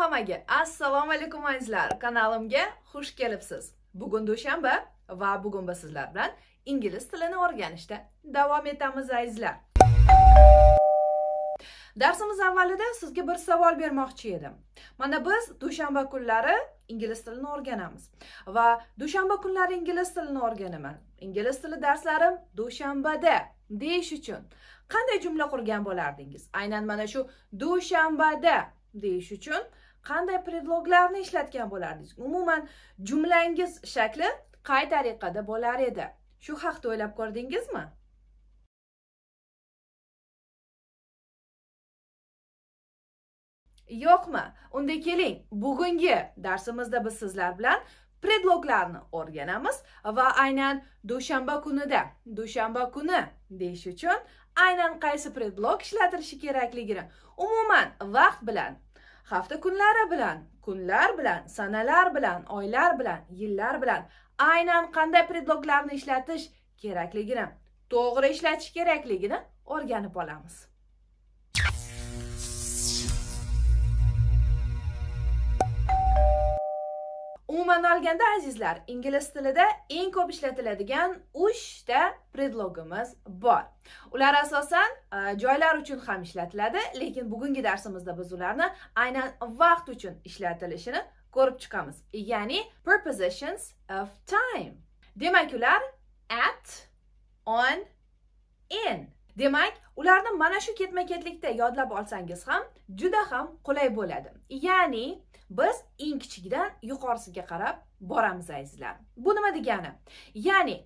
hammaga assalomu alaykum azizlar kanalimga xush kelibsiz bugun dushanba va bugun biz sizlar bilan ingliz tilini o'rganishda davom etamiz azizlar darsimiz avvalida sizga bir savol bermoqchi edim mana biz dushanba kunlari ingliz tilini o'rganamiz va dushanba kunlari ingliz tilini o'rganaman ingliz tili darslarim dushanbada deyish uchun qanday jumla qurgan bo'lardingiz aynan mana shu dushanbada deyish uchun qanday predloglarni ishlatgan bo'lardingiz umuman jumlangiz shakli qay tariqada bo'lar edi shu haqda o'ylab ko'rdingizmi yo'qmi unda keling bugungi darsimizda biz sizlar bilan predloglarni o'rganamiz va aynan dushanba kunida dushanba kuni deyish uchun aynan qaysi predlog ishlatilishi kerakligini umuman vaqt bilan hafta kunlari bilan kunlar bilan sanalar bilan oylar bilan yillar bilan aynan qanday predloglarni ishlatish kerakligini to'g'ri ishlatish kerakligini o'rganib olamiz umuman olganda azizlar ingliz tilida eng ko'p ishlatiladigan 3 ta predlogimiz bor ular asosan e, joylar uchun ham ishlatiladi lekin bugungi darsimizda biz ularni aynan vaqt uchun ishlatilishini ko'rib chiqamiz ya'ni prepositions of time demak ular at on in demak ularni mana shu ketma ketlikda yodlab olsangiz ham juda ham qulay bo'ladi ya'ni biz eng kichigidan yuqorisiga qarab boramiz azizlar bu nima degani ya'ni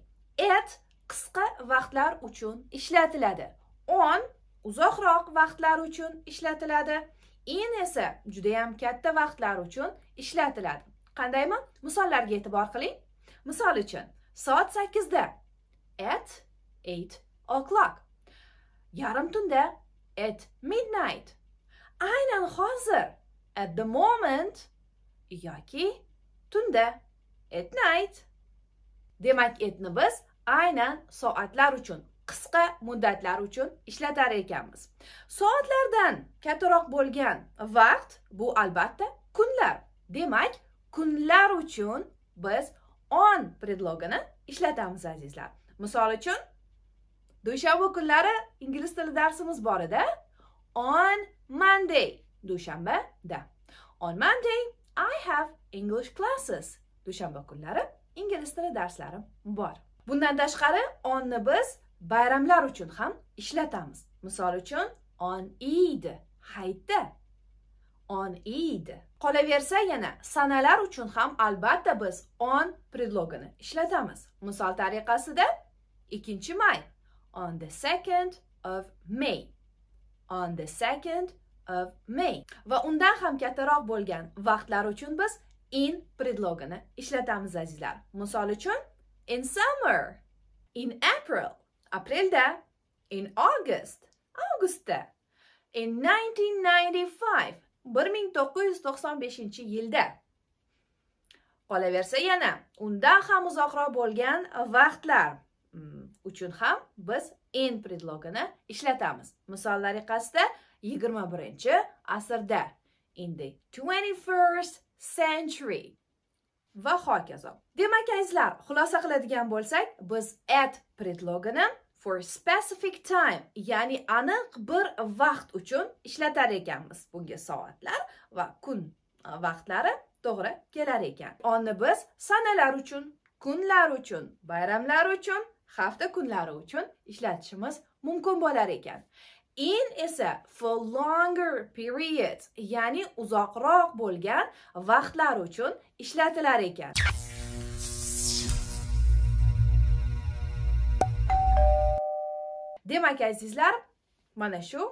at qisqa vaqtlar uchun ishlatiladi on uzoqroq vaqtlar uchun ishlatiladi in esa judayam katta vaqtlar uchun ishlatiladi qandaymi misollarga e'tibor qiling misol uchun soat sakkizda at eight o'clock yarim tunda at midnight aynan hozir at the moment yoki tunda at night demak etni biz aynan soatlar uchun qisqa muddatlar uchun ishlatar ekanmiz soatlardan kattaroq bo'lgan vaqt bu albatta kunlar demak kunlar uchun biz on predlogini ishlatamiz azizlar misol uchun dushanba kunlari ingliz tili darsimiz bor edi on monday dushanba da. On Monday I have English classes. Dushanba kunlari ingliz tili darslarim bor. Bundan tashqari onni biz bayramlar uchun ham ishlatamiz. Misol uchun on Eid hayitda on Eid. Qolaversa yana sanalar uchun ham albatta biz on predlogini ishlatamiz. Misol tariqasida 2 may on the 2nd of May. On the 2nd of may va undan ham kattaroq bo'lgan vaqtlar uchun biz in predlogini ishlatamiz azizlar misol uchun in summer in april aprelda in august avgustda in 1995 1995 yilda qolaversa yana undan ham uzoqroq bo'lgan vaqtlar mm, uchun ham biz in predlogini ishlatamiz Misollar qasida yigirma birinchi asrda in the 21st century va hokazo demak azizlar xulosa qiladigan bo'lsak biz at predlogini for specific time ya'ni aniq bir vaqt uchun ishlatar ekanmiz bunga soatlar va kun e, vaqtlari to'g'ri kelar ekan onni biz sanalar uchun kunlar uchun bayramlar uchun hafta kunlari uchun ishlatishimiz mumkin bo'lar ekan in esa for longer periods ya'ni uzoqroq bo'lgan vaqtlar uchun ishlatilar ekan demak azizlar mana shu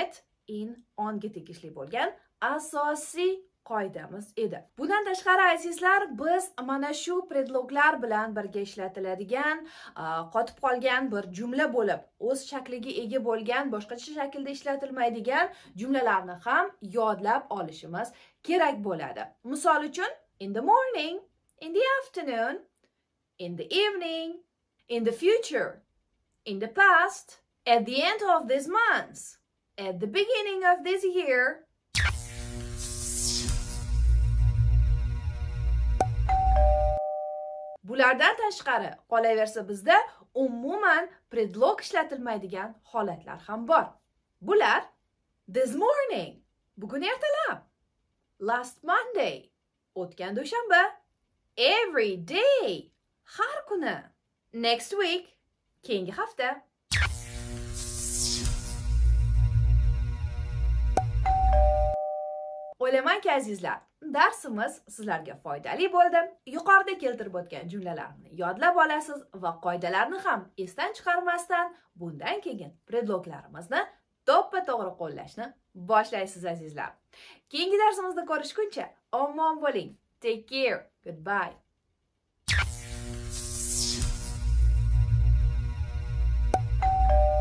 et in onga tegishli bo'lgan asosiy qoidamiz edi bundan tashqari azizlar biz mana shu predloglar bilan birga ishlatiladigan qotib qolgan bir jumla bo'lib o'z shakliga ega bo'lgan boshqacha shaklda ishlatilmaydigan jumlalarni ham yodlab olishimiz kerak bo'ladi misol uchun in the morning in the afternoon in the evening in the future in the past at the end of this month at the beginning of this year bulardan tashqari qolaversa bizda umuman predlog ishlatilmaydigan holatlar ham bor bular this morning bugun ertalab last monday o'tgan dushanba every day har kuni next week keyingi hafta o'ylamanki azizlar darsimiz sizlarga foydali bo'ldi yuqorida keltirib o'tgan jumlalarni yodlab olasiz va qoidalarni ham esdan chiqarmasdan bundan keyin predloglarimizni to'ppa to'g'ri qo'llashni boshlaysiz azizlar keyingi darsimizda ko'rishguncha omon bo'ling take care goodbye you